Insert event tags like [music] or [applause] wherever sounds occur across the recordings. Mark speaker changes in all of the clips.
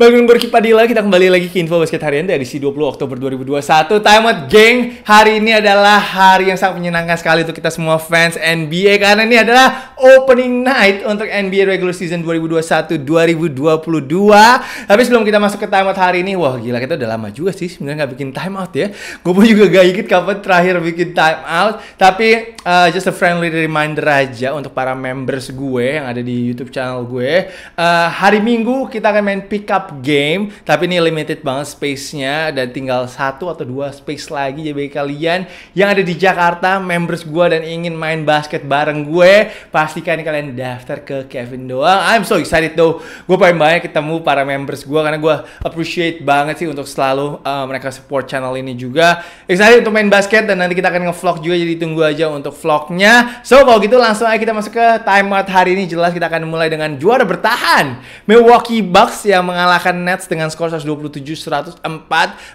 Speaker 1: Bangun berkipadila, kita kembali lagi ke info basket harian dari edisi 20 Oktober 2021. Time out, geng. Hari ini adalah hari yang sangat menyenangkan sekali untuk kita semua fans NBA karena ini adalah opening night untuk NBA regular season 2021-2022. Tapi sebelum kita masuk ke time out hari ini, wah gila kita udah lama juga sih sebenarnya nggak bikin time out ya. Gue pun juga gak ikut kapan terakhir bikin time out. Tapi uh, just a friendly reminder aja untuk para members gue yang ada di YouTube channel gue. Uh, hari Minggu kita akan main pick up game, tapi ini limited banget space-nya dan tinggal satu atau dua space lagi jadi kalian yang ada di Jakarta, members gue dan ingin main basket bareng gue, pastikan kalian daftar ke Kevin Doang. I'm so excited though, gue pengen banyak ketemu para members gue karena gue appreciate banget sih untuk selalu uh, mereka support channel ini juga. Excited untuk main basket dan nanti kita akan ngevlog juga jadi tunggu aja untuk vlognya. So kalau gitu langsung aja kita masuk ke timeout hari ini jelas kita akan mulai dengan juara bertahan Milwaukee Bucks yang mengalahkan mengalahkan Nets dengan skor 127-104.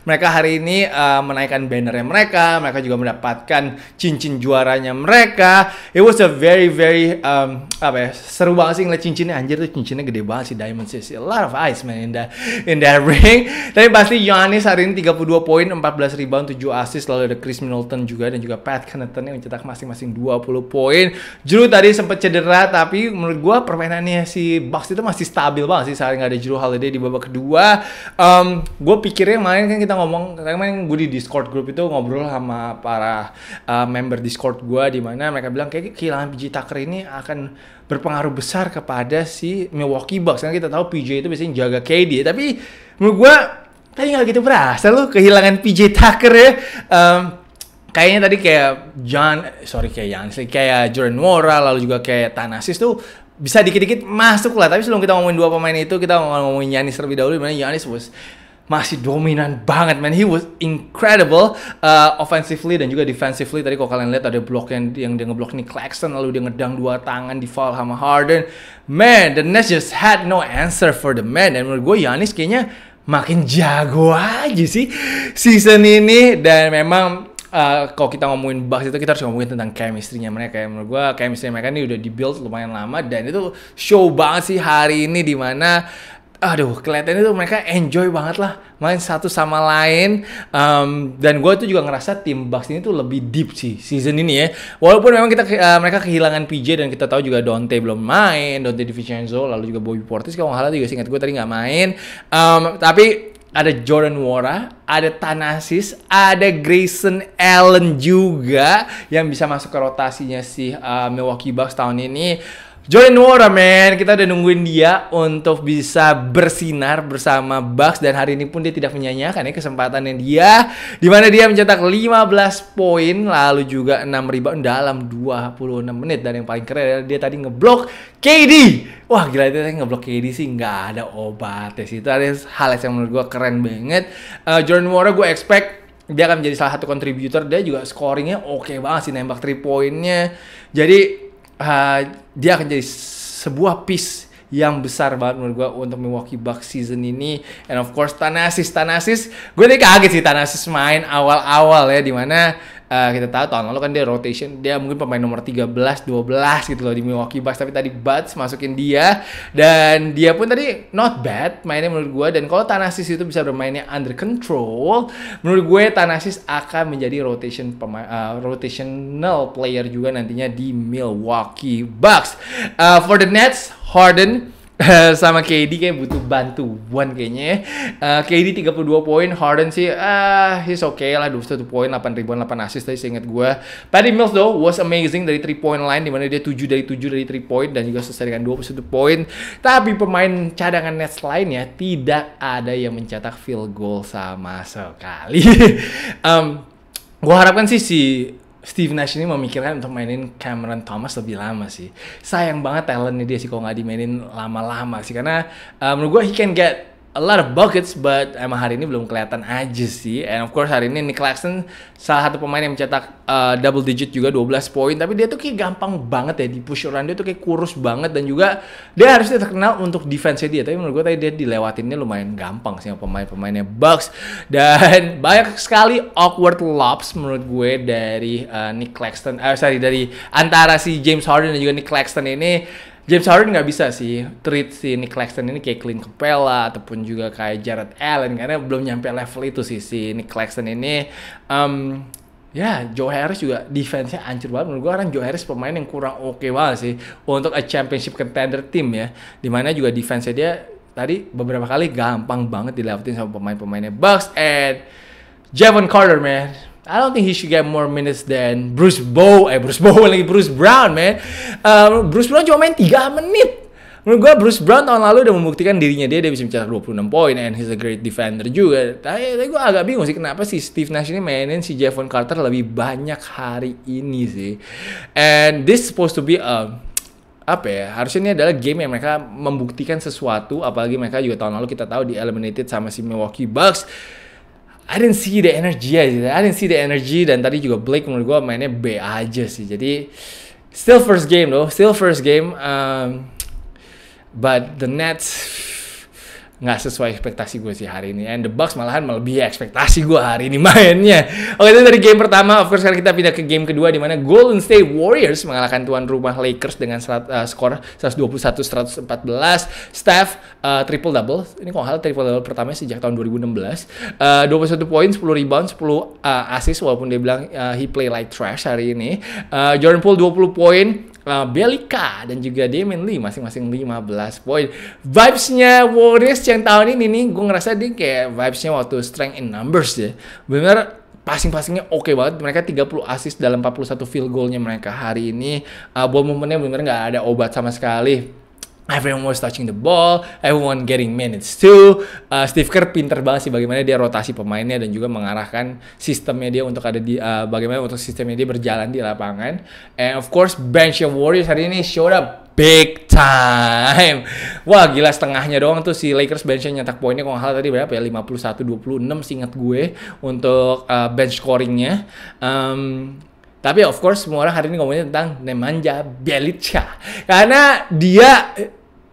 Speaker 1: Mereka hari ini uh, menaikkan bannernya mereka, mereka juga mendapatkan cincin juaranya mereka. It was a very very um, apa ya, seru banget sih ngeliat cincinnya anjir tuh cincinnya gede banget sih Diamond sih. A lot of ice man in that in that [laughs] ring. Tapi pasti Giannis hari ini 32 poin, 14 rebound, 7 assist lalu ada Chris Middleton juga dan juga Pat Connaughton yang mencetak masing-masing 20 poin. Juru tadi sempat cedera tapi menurut gue permainannya si Bucks itu masih stabil banget sih sehari nggak ada Juru Holiday di babak babak kedua um, gue pikirnya kemarin kan kita ngomong kemarin gue di Discord grup itu ngobrol sama para uh, member Discord gue di mana mereka bilang kayak kehilangan PJ Tucker ini akan berpengaruh besar kepada si Milwaukee Bucks. Karena kita tahu PJ itu biasanya jaga KD, tapi menurut gue tadi nggak gitu berasa lo kehilangan PJ Tucker ya. Um, kayaknya tadi kayak John, eh, sorry kayak Jan, kayak Jordan Wara, lalu juga kayak Tanasis tuh bisa dikit-dikit masuk lah. Tapi sebelum kita ngomongin dua pemain itu, kita mau ngomongin Yanis terlebih dahulu. Dimana Yanis was masih dominan banget man he was incredible uh, offensively dan juga defensively tadi kalau kalian lihat ada blok yang yang dia ngeblok nih Claxton lalu dia ngedang dua tangan di foul sama Harden man the Nets just had no answer for the man dan menurut gue Yanis kayaknya makin jago aja sih season ini dan memang uh, kalau kita ngomongin Bucks itu kita harus ngomongin tentang chemistry-nya mereka ya. Menurut gue chemistry mereka ini udah dibuild lumayan lama dan itu show banget sih hari ini di mana aduh kelihatannya tuh mereka enjoy banget lah main satu sama lain um, dan gue tuh juga ngerasa tim Bucks ini tuh lebih deep sih season ini ya walaupun memang kita uh, mereka kehilangan PJ dan kita tahu juga Dante belum main Dante DiVincenzo lalu juga Bobby Portis kalau nggak salah juga singkat gue tadi nggak main um, tapi ada Jordan Wara, ada Tanasis, ada Grayson Allen juga yang bisa masuk ke rotasinya si uh, Milwaukee Bucks tahun ini. Jordan Wara man, kita udah nungguin dia untuk bisa bersinar bersama Bucks dan hari ini pun dia tidak menyanyiakan ya kesempatan yang dia di mana dia mencetak 15 poin lalu juga 6 rebound dalam 26 menit dan yang paling keren adalah dia tadi ngeblok KD. Wah gila itu tadi ngeblok KD sih nggak ada obat sih itu ada hal yang menurut gue keren banget. Uh, eh, Jordan Wara gue expect dia akan menjadi salah satu kontributor dia juga scoringnya oke okay banget sih nembak 3 poinnya jadi uh, dia akan jadi sebuah piece yang besar banget menurut gue untuk Milwaukee Bucks season ini and of course Tanasis Tanasis gue nih kaget sih Tanasis main awal-awal ya di mana uh, kita tahu tahun lalu kan dia rotation dia mungkin pemain nomor 13 12 gitu loh di Milwaukee Bucks tapi tadi Bucks masukin dia dan dia pun tadi not bad mainnya menurut gue dan kalau Tanasis itu bisa bermainnya under control menurut gue ya Tanasis akan menjadi rotation pemain uh, eh, rotational player juga nantinya di Milwaukee Bucks uh, for the Nets Harden [laughs] sama KD kayak butuh bantuan kayaknya ya. Uh, KD 32 poin, Harden sih ah uh, he's okay lah 21 poin, 8 ribuan, 8 assist tadi seingat gue. Patty Mills though was amazing dari 3 point line dimana dia 7 dari 7 dari 3 point dan juga selesai dengan 21 poin. Tapi pemain cadangan Nets lainnya tidak ada yang mencetak field goal sama sekali. um, [laughs] gue harapkan sih si Steve Nash ini memikirkan untuk mainin Cameron Thomas lebih lama sih. Sayang banget talentnya dia sih kalau nggak dimainin lama-lama sih karena uh, menurut gue he can get a lot of buckets, but emang hari ini belum kelihatan aja sih. And of course hari ini Nick Claxton salah satu pemain yang mencetak uh, double digit juga 12 poin, tapi dia tuh kayak gampang banget ya di push around dia tuh kayak kurus banget dan juga dia harusnya terkenal untuk defense dia. Tapi menurut gue tadi dia dilewatinnya lumayan gampang sih pemain-pemainnya Bucks dan banyak sekali awkward lobs menurut gue dari uh, Nick Claxton, uh, sorry dari antara si James Harden dan juga Nick Claxton ini James Harden nggak bisa sih treat si Nick Claxton ini kayak Clint Capella ataupun juga kayak Jared Allen karena belum nyampe level itu sih si Nick Claxton ini. Um, ya Joe Harris juga defense-nya ancur banget menurut gue orang Joe Harris pemain yang kurang oke okay banget sih untuk a championship contender team ya dimana juga defense-nya dia tadi beberapa kali gampang banget dilewatin sama pemain-pemainnya Bucks and Javon Carter man I don't think he should get more minutes than Bruce Bow. Eh, Bruce [laughs] Bow lagi Bruce Brown, man. Uh, Bruce Brown cuma main 3 menit. Menurut gue Bruce Brown tahun lalu udah membuktikan dirinya dia dia bisa mencetak 26 poin and he's a great defender juga. Tapi, tapi gue agak bingung sih kenapa sih Steve Nash ini mainin si Javon Carter lebih banyak hari ini sih. And this supposed to be a um, apa ya harusnya ini adalah game yang mereka membuktikan sesuatu apalagi mereka juga tahun lalu kita tahu di eliminated sama si Milwaukee Bucks I didn't see the energy aja I didn't see the energy dan tadi juga Blake menurut gue mainnya B aja sih jadi still first game though still first game um, but the Nets nggak sesuai ekspektasi gue sih hari ini. And the Bucks malahan melebihi ekspektasi gue hari ini [laughs] mainnya. Oke, itu dari game pertama. Of course, sekarang kita pindah ke game kedua di mana Golden State Warriors mengalahkan tuan rumah Lakers dengan serat, uh, skor 121-114. Steph uh, eh, triple double. Ini kok hal triple double pertama ya, sejak tahun 2016. Uh, 21 poin, 10 rebound, 10 uh, eh, assist walaupun dia bilang uh, he play like trash hari ini. Uh, Jordan Poole 20 poin, uh, Belika dan juga Damien Lee masing-masing 15 poin. Vibes-nya Warriors yang tahun ini nih gue ngerasa dia kayak vibes-nya waktu strength in numbers ya. Bener passing-passingnya oke okay banget. Mereka 30 assist dalam 41 field goalnya mereka hari ini. Uh, ball momennya benar-benar nggak ada obat sama sekali. Everyone was touching the ball, everyone getting minutes too. Uh, Steve Kerr pinter banget sih bagaimana dia rotasi pemainnya dan juga mengarahkan sistemnya dia untuk ada di uh, bagaimana untuk sistemnya dia berjalan di lapangan. And of course, bench of Warriors hari ini showed up big time. [laughs] Wah gila setengahnya doang tuh si Lakers benchnya nyetak poinnya kalau hal tadi berapa ya 51-26 singkat gue untuk uh, bench scoringnya. Um, tapi of course semua orang hari ini ngomongin tentang Nemanja Bjelica karena dia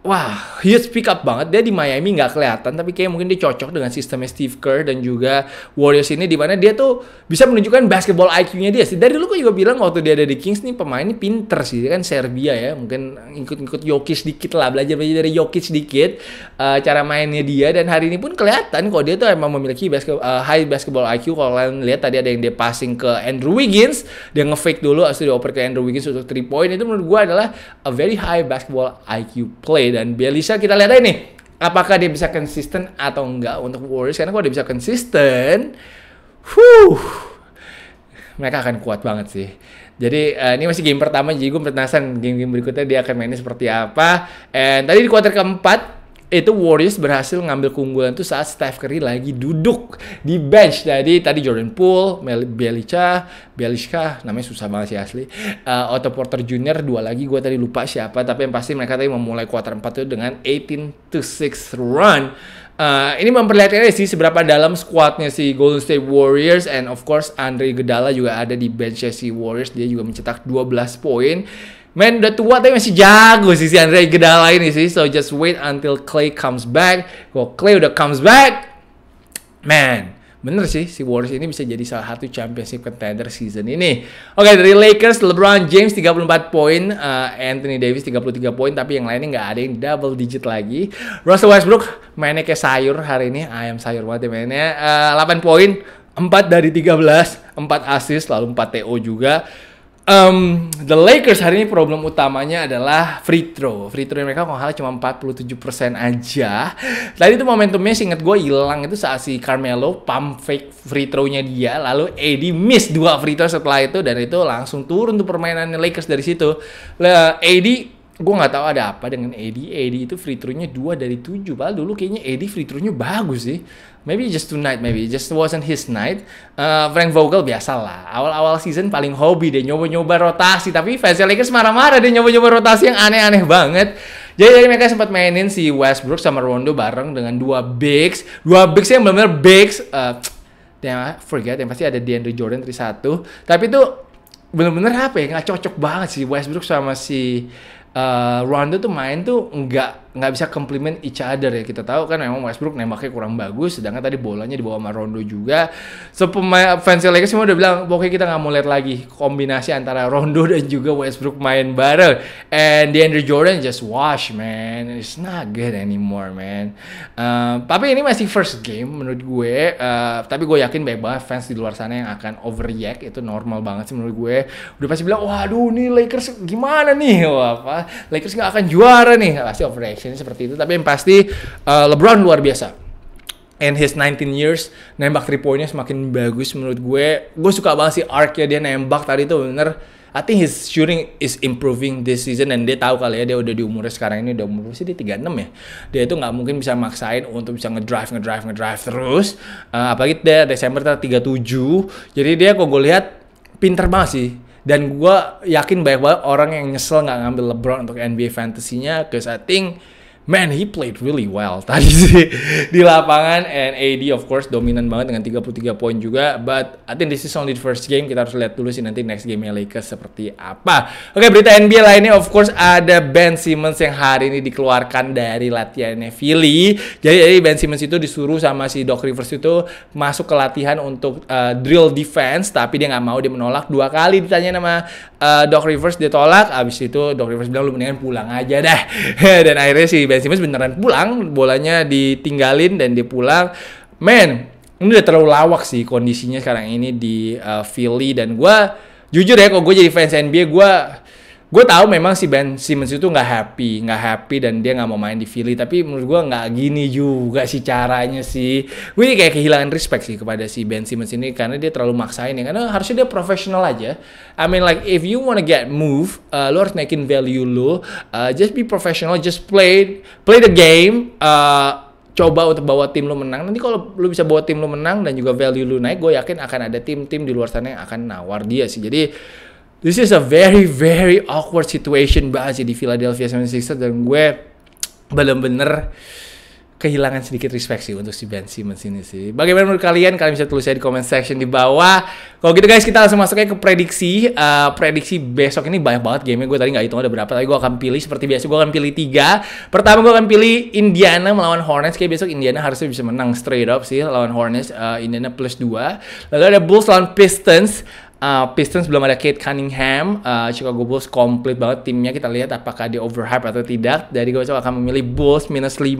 Speaker 1: wah huge pick up banget dia di Miami nggak kelihatan tapi kayak mungkin dia cocok dengan sistemnya Steve Kerr dan juga Warriors ini di mana dia tuh bisa menunjukkan basketball IQ-nya dia sih dari dulu gue juga bilang waktu dia ada di Kings nih pemain ini pinter sih dia kan Serbia ya mungkin ikut-ikut Jokic dikit lah belajar belajar dari Jokic dikit uh, cara mainnya dia dan hari ini pun kelihatan kok dia tuh emang memiliki basket, uh, eh, high basketball IQ kalau kalian lihat tadi ada yang dia passing ke Andrew Wiggins dia ngefake dulu asli dioper ke Andrew Wiggins untuk 3 point itu menurut gue adalah a very high basketball IQ play dan Belisha kita lihat aja nih apakah dia bisa konsisten atau enggak untuk Warriors karena kalau dia bisa konsisten huh, mereka akan kuat banget sih jadi uh, ini masih game pertama jadi gue penasaran game-game berikutnya dia akan mainnya seperti apa and tadi di kuarter keempat itu Warriors berhasil ngambil keunggulan tuh saat Steph Curry lagi duduk di bench. Jadi tadi Jordan Poole, Mel Bielica, Bielica, namanya susah banget sih asli. Uh, Otto Porter Jr. dua lagi gue tadi lupa siapa, tapi yang pasti mereka tadi memulai kuarter 4 itu dengan 18 to 6 run. Uh, ini memperlihatkan sih seberapa dalam squadnya si Golden State Warriors and of course Andre Gedala juga ada di bench si Warriors dia juga mencetak 12 poin Man udah tua tapi masih jago sih si Andre Iguodala ini sih. So just wait until Clay comes back. Kalau Clay udah comes back, man, bener sih si Warriors ini bisa jadi salah satu championship contender season ini. Oke okay, dari Lakers LeBron James 34 poin, uh, Anthony Davis 33 poin tapi yang lainnya nggak ada yang double digit lagi. Russell Westbrook mainnya kayak sayur hari ini, ayam sayur banget ya mainnya. Uh, eh, 8 poin, 4 dari 13, 4 assist lalu 4 TO juga. Um, the Lakers hari ini problem utamanya adalah free throw. Free throw mereka kalau cuma 47% aja. Tadi itu momentumnya inget gue hilang itu saat si Carmelo pump fake free throw-nya dia. Lalu AD miss dua free throw setelah itu. Dan itu langsung turun tuh permainan Lakers dari situ. Le, AD gue nggak tahu ada apa dengan Eddie, Eddie itu free throw-nya 2 dari 7 padahal dulu kayaknya Eddie free throw-nya bagus sih maybe just tonight maybe just wasn't his night uh, Frank Vogel biasa lah, awal-awal season paling hobi deh nyoba-nyoba rotasi tapi fans Lakers marah-marah deh nyoba-nyoba rotasi yang aneh-aneh banget jadi tadi mereka sempat mainin si Westbrook sama Rondo bareng dengan dua bigs, dua bigs yang benar-benar bigs. Uh, eh, yang forget yang pasti ada DeAndre Jordan dari satu. Tapi itu bener-bener apa ya nggak cocok banget si Westbrook sama si uh, eh, Rondo tuh main tuh nggak nggak bisa komplimen each other ya kita tahu kan emang Westbrook nembaknya kurang bagus sedangkan tadi bolanya dibawa sama Rondo juga so pemain fans Lakers semua udah bilang pokoknya kita nggak mau lihat lagi kombinasi antara Rondo [laughs] dan juga Westbrook main bareng and the Andrew Jordan just wash man it's not good anymore man uh, tapi ini masih first game menurut gue uh, tapi gue yakin banyak banget fans di luar sana yang akan overreact itu normal banget sih menurut gue udah pasti bilang waduh nih Lakers gimana nih wah apa Lakers nggak akan juara nih pasti overreact projectionnya seperti itu. Tapi yang pasti uh, LeBron luar biasa. And his 19 years nembak three pointnya semakin bagus menurut gue. Gue suka banget sih arc-nya dia nembak tadi tuh bener. I think his shooting is improving this season dan dia tahu kali ya dia udah di umurnya sekarang ini udah umur sih dia 36 ya. Dia itu nggak mungkin bisa maksain untuk bisa ngedrive ngedrive ngedrive terus. Uh, apalagi dia Desember 37. Jadi dia kok gue lihat pinter banget sih dan gue yakin banyak banget orang yang nyesel nggak ngambil LeBron untuk NBA fantasinya, cause I think man he played really well [laughs] tadi sih di lapangan and AD of course dominan banget dengan 33 poin juga but I think this is only the first game kita harus lihat dulu sih nanti next game Lakers seperti apa oke okay, berita NBA lainnya of course ada Ben Simmons yang hari ini dikeluarkan dari latihannya Philly jadi, jadi Ben Simmons itu disuruh sama si Doc Rivers itu masuk ke latihan untuk uh, drill defense tapi dia nggak mau dia menolak dua kali ditanya nama uh, Doc Rivers dia tolak abis itu Doc Rivers bilang lu mendingan pulang aja dah [laughs] dan akhirnya si Ben Simmons beneran pulang, bolanya ditinggalin dan dia pulang. Man, ini udah terlalu lawak sih kondisinya sekarang ini di uh, Philly dan gue jujur ya kalau gue jadi fans NBA gue gue tahu memang si Ben Simmons itu nggak happy, nggak happy dan dia nggak mau main di Philly. Tapi menurut gue nggak gini juga sih caranya sih. Gue kayak kehilangan respect sih kepada si Ben Simmons ini karena dia terlalu maksain ya. Karena harusnya dia profesional aja. I mean like if you wanna get move, uh, lo harus naikin value lo. Uh, just be professional, just play play the game. Uh, coba untuk bawa tim lu menang. Nanti kalau lu bisa bawa tim lu menang dan juga value lu naik, gue yakin akan ada tim-tim di luar sana yang akan nawar dia sih. Jadi this is a very very awkward situation banget sih di Philadelphia 76ers dan gue [tsk] bener-bener kehilangan sedikit respect sih untuk si Ben Simmons ini sih. Bagaimana menurut kalian? Kalian bisa tulis aja di comment section di bawah. Kalau gitu guys, kita langsung masuknya ke prediksi. Uh, prediksi besok ini banyak banget game nya Gue tadi nggak hitung ada berapa, tapi gue akan pilih seperti biasa. Gue akan pilih tiga. Pertama gue akan pilih Indiana melawan Hornets. Kayak besok Indiana harusnya bisa menang straight up sih lawan Hornets. Uh, Indiana plus 2. Lalu ada Bulls lawan Pistons. Uh, Pistons belum ada Kate Cunningham, uh, Chicago Bulls komplit banget timnya. Kita lihat apakah dia overhype atau tidak. Dari gue coba akan memilih Bulls minus 5.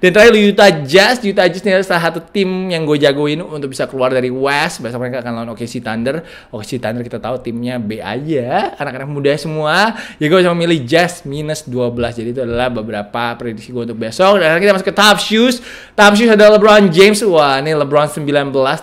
Speaker 1: Dan terakhir Utah Jazz. Utah Jazz ini adalah salah satu tim yang gue jagoin untuk bisa keluar dari West. Besok mereka akan lawan OKC Thunder. OKC Thunder kita tahu timnya B aja. Anak-anak muda semua. Ya gue coba memilih Jazz minus 12. Jadi itu adalah beberapa prediksi gue untuk besok. Dan kita masuk ke Top Shoes. Top Shoes adalah LeBron James. Wah ini LeBron 19.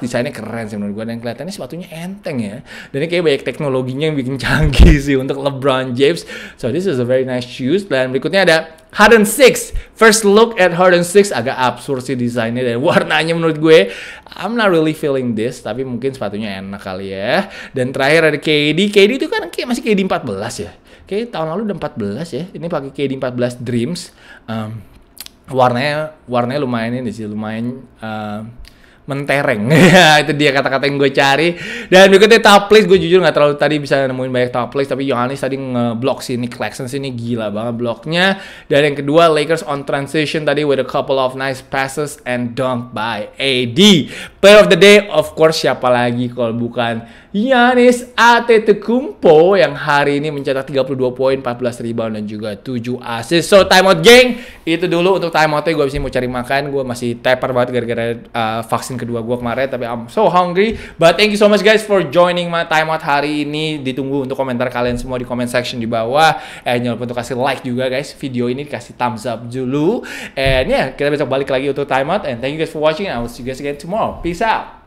Speaker 1: Desainnya keren sih menurut gue. Dan kelihatannya sepatunya enteng ya. Dan ini kayak banyak teknologinya yang bikin [laughs] canggih sih untuk LeBron James. So this is a very nice shoes. Dan berikutnya ada Harden 6. First look at Harden 6 agak absurd sih desainnya dan [laughs] warnanya menurut gue. I'm not really feeling this, tapi mungkin sepatunya enak kali ya. Dan terakhir ada KD. KD itu kan kayak masih KD 14 ya. Oke, tahun lalu udah 14 ya. Ini pakai KD 14 Dreams. Um, warnanya warnanya lumayan ini sih, lumayan uh, mentereng [laughs] ya itu dia kata-kata yang gue cari dan berikutnya top list gue jujur nggak terlalu tadi bisa nemuin banyak top list tapi Yohanes tadi ngeblok si Nick Claxton sini gila banget bloknya dan yang kedua Lakers on transition tadi with a couple of nice passes and dunk by AD player of the day of course siapa lagi kalau bukan Yanis Atetekumpo yang hari ini mencetak 32 poin 14 rebound dan juga 7 assist so timeout geng itu dulu untuk timeoutnya gue masih mau cari makan gue masih taper banget gara-gara uh, vaksin season kedua gue kemarin tapi I'm so hungry but thank you so much guys for joining my time out hari ini ditunggu untuk komentar kalian semua di comment section di bawah and jangan lupa untuk kasih like juga guys video ini kasih thumbs up dulu and ya yeah, kita besok balik lagi untuk time out and thank you guys for watching I will see you guys again tomorrow peace out